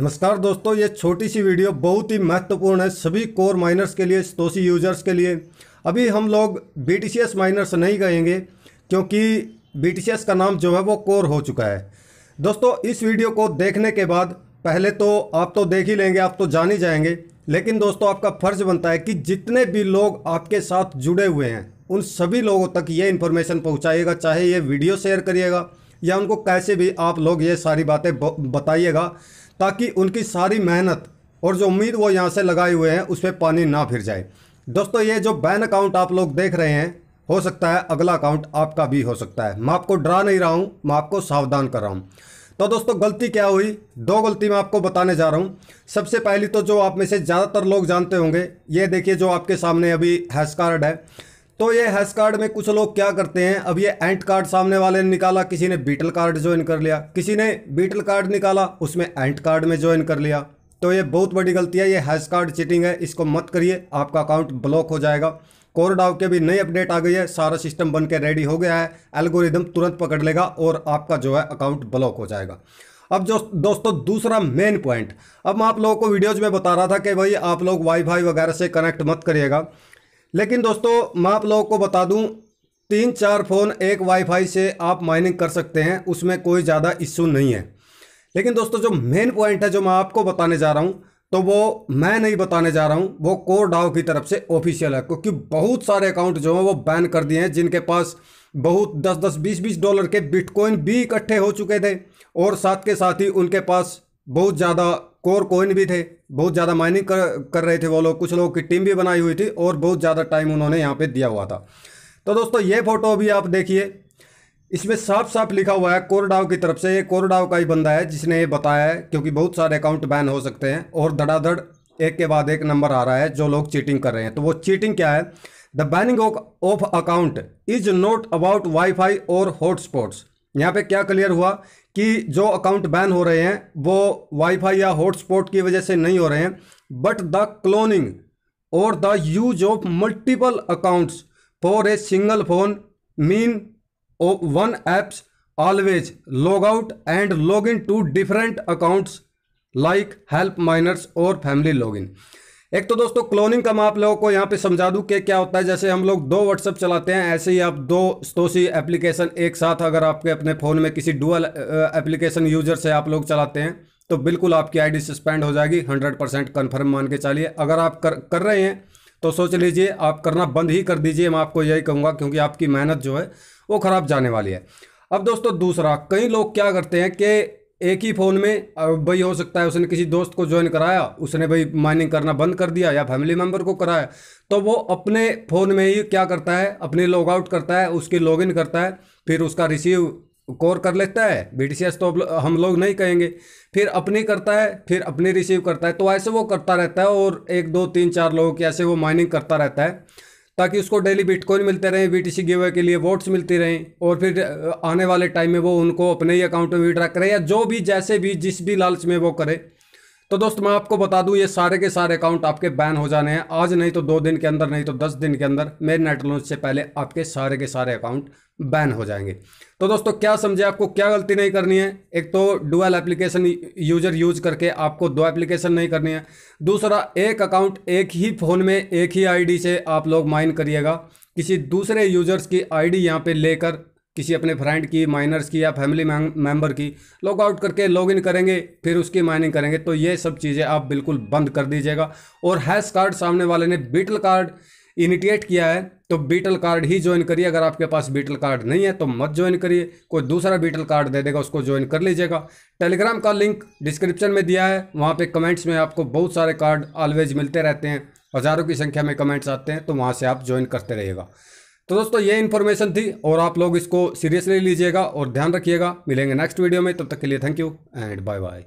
नमस्कार दोस्तों ये छोटी सी वीडियो बहुत ही महत्वपूर्ण है सभी कोर माइनर्स के लिए स्तोसी यूजर्स के लिए अभी हम लोग बी टी माइनर्स नहीं कहेंगे क्योंकि बी टी का नाम जो है वो कोर हो चुका है दोस्तों इस वीडियो को देखने के बाद पहले तो आप तो देख ही लेंगे आप तो जान ही जाएंगे लेकिन दोस्तों आपका फ़र्ज़ बनता है कि जितने भी लोग आपके साथ जुड़े हुए हैं उन सभी लोगों तक ये इन्फॉर्मेशन पहुँचाइएगा चाहे ये वीडियो शेयर करिएगा या उनको कैसे भी आप लोग ये सारी बातें बताइएगा ताकि उनकी सारी मेहनत और जो उम्मीद वो यहाँ से लगाए हुए हैं उस पर पानी ना फिर जाए दोस्तों ये जो बैन अकाउंट आप लोग देख रहे हैं हो सकता है अगला अकाउंट आपका भी हो सकता है मैं आपको डरा नहीं रहा हूँ मैं आपको सावधान कर रहा हूँ तो दोस्तों गलती क्या हुई दो गलती मैं आपको बताने जा रहा हूँ सबसे पहली तो जो आप में से ज़्यादातर लोग जानते होंगे ये देखिए जो आपके सामने अभी हैश कार्ड है तो ये हैश कार्ड में कुछ लोग क्या करते हैं अब ये एंट कार्ड सामने वाले ने निकाला किसी ने बीटल कार्ड ज्वाइन कर लिया किसी ने बीटल कार्ड निकाला उसमें एंट कार्ड में ज्वाइन कर लिया तो ये बहुत बड़ी गलती है ये हैश कार्ड चिटिंग है इसको मत करिए आपका अकाउंट ब्लॉक हो जाएगा कोर डाव के भी नई अपडेट आ गई है सारा सिस्टम बन के रेडी हो गया है एल्गोरिदम तुरंत पकड़ लेगा और आपका जो है अकाउंट ब्लॉक हो जाएगा अब जो दोस्तों दूसरा मेन पॉइंट अब मैं आप लोगों को वीडियोज में बता रहा था कि भाई आप लोग वाईफाई वगैरह से कनेक्ट मत करिएगा लेकिन दोस्तों मैं आप लोगों को बता दूं तीन चार फ़ोन एक वाईफाई से आप माइनिंग कर सकते हैं उसमें कोई ज़्यादा इश्यू नहीं है लेकिन दोस्तों जो मेन पॉइंट है जो मैं आपको बताने जा रहा हूँ तो वो मैं नहीं बताने जा रहा हूँ वो कोर डाव की तरफ से ऑफिशियल है क्योंकि बहुत सारे अकाउंट जो हैं वो बैन कर दिए हैं जिनके पास बहुत दस दस बीस बीस डॉलर के बिटकॉइन भी इकट्ठे हो चुके थे और साथ के साथ ही उनके पास बहुत ज़्यादा कोर कोइन भी थे बहुत ज़्यादा माइनिंग कर कर रहे थे वो लोग कुछ लोगों की टीम भी बनाई हुई थी और बहुत ज़्यादा टाइम उन्होंने यहाँ पे दिया हुआ था तो दोस्तों ये फोटो भी आप देखिए इसमें साफ साफ लिखा हुआ है कोरडाव की तरफ से ये कोरडाव का ही बंदा है जिसने ये बताया है क्योंकि बहुत सारे अकाउंट बैन हो सकते हैं और धड़ाधड़ एक के बाद एक नंबर आ रहा है जो लोग चीटिंग कर रहे हैं तो वो चीटिंग क्या है the banning of account is not about WiFi और हॉटस्पॉट्स यहाँ पे क्या क्लियर हुआ कि जो अकाउंट बैन हो रहे हैं वो वाईफाई या हॉटस्पॉट की वजह से नहीं हो रहे हैं बट द क्लोनिंग और the use of multiple accounts for a single phone mean one apps always log out and log in to different accounts like help minors और फैमिली लॉग एक तो दोस्तों क्लोनिंग का मैं आप लोगों को यहाँ पे समझा दूँ कि क्या होता है जैसे हम लोग दो व्हाट्सअप चलाते हैं ऐसे ही आप दो स्तोसी एप्लीकेशन एक साथ अगर आपके अपने फ़ोन में किसी डुअल एप्लीकेशन यूजर से आप लोग चलाते हैं तो बिल्कुल आपकी आईडी सस्पेंड हो जाएगी 100 परसेंट कन्फर्म मान के चलिए अगर आप कर कर रहे हैं तो सोच लीजिए आप करना बंद ही कर दीजिए मैं आपको यही कहूँगा क्योंकि आपकी मेहनत जो है वो ख़राब जाने वाली है अब दोस्तों दूसरा कई लोग क्या करते हैं कि एक ही फ़ोन में भाई हो सकता है उसने किसी दोस्त को ज्वाइन कराया उसने भाई माइनिंग करना बंद कर दिया या फैमिली मेम्बर को कराया तो वो अपने फ़ोन में ही क्या करता है अपने लॉग आउट करता है उसकी लॉग इन करता है फिर उसका रिसीव कोर कर लेता है बी तो हम लोग नहीं कहेंगे फिर अपनी करता है फिर अपनी रिसीव करता है तो ऐसे वो करता रहता है और एक दो तीन चार लोगों की ऐसे वो माइनिंग करता रहता है ताकि उसको डेली बिटकॉइन मिलते रहें बी टी गिवे के लिए वोट्स मिलती रहें और फिर आने वाले टाइम में वो उनको अपने ही अकाउंट में विड्रा करें या जो भी जैसे भी जिस भी लालच में वो करें तो दोस्त मैं आपको बता दूं ये सारे के सारे अकाउंट आपके बैन हो जाने हैं आज नहीं तो दो दिन के अंदर नहीं तो दस दिन के अंदर मेरे नेट लॉन्च से पहले आपके सारे के सारे अकाउंट बैन हो जाएंगे तो दोस्तों क्या समझे आपको क्या गलती नहीं करनी है एक तो डुअल एप्लीकेशन यूजर यूज करके आपको दो एप्लीकेशन नहीं करनी है दूसरा एक अकाउंट एक ही फ़ोन में एक ही आईडी से आप लोग माइन करिएगा किसी दूसरे यूजर्स की आईडी यहाँ पर लेकर किसी अपने फ्रेंड की माइनर्स की या फैमिली मेम्बर की लॉग आउट करके लॉग इन करेंगे फिर उसकी माइनिंग करेंगे तो ये सब चीज़ें आप बिल्कुल बंद कर दीजिएगा और हैश कार्ड सामने वाले ने बीटल कार्ड इनिटिएट किया है तो बीटल कार्ड ही ज्वाइन करिए अगर आपके पास बीटल कार्ड नहीं है तो मत ज्वाइन करिए कोई दूसरा बीटल कार्ड दे देगा उसको ज्वाइन कर लीजिएगा टेलीग्राम का लिंक डिस्क्रिप्शन में दिया है वहाँ पर कमेंट्स में आपको बहुत सारे कार्ड ऑलवेज मिलते रहते हैं हज़ारों की संख्या में कमेंट्स आते हैं तो वहाँ से आप ज्वाइन करते रहिएगा तो दोस्तों ये इन्फॉर्मेशन थी और आप लोग इसको सीरियसली लीजिएगा और ध्यान रखिएगा मिलेंगे नेक्स्ट वीडियो में तब तक के लिए thank you and bye bye